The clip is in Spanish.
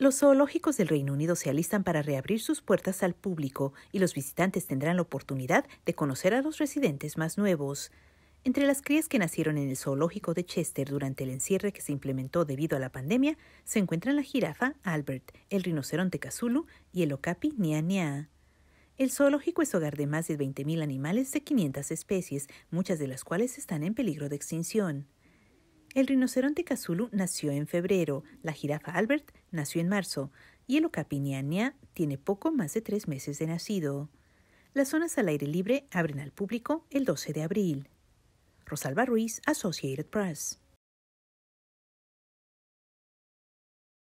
Los zoológicos del Reino Unido se alistan para reabrir sus puertas al público y los visitantes tendrán la oportunidad de conocer a los residentes más nuevos. Entre las crías que nacieron en el zoológico de Chester durante el encierre que se implementó debido a la pandemia se encuentran la jirafa Albert, el rinoceronte Kazulu y el okapi Nia El zoológico es hogar de más de 20.000 animales de 500 especies, muchas de las cuales están en peligro de extinción. El rinoceronte Kazulu nació en febrero, la jirafa Albert nació en marzo y el Ocapiniania tiene poco más de tres meses de nacido. Las zonas al aire libre abren al público el 12 de abril. Rosalba Ruiz, Associated Press.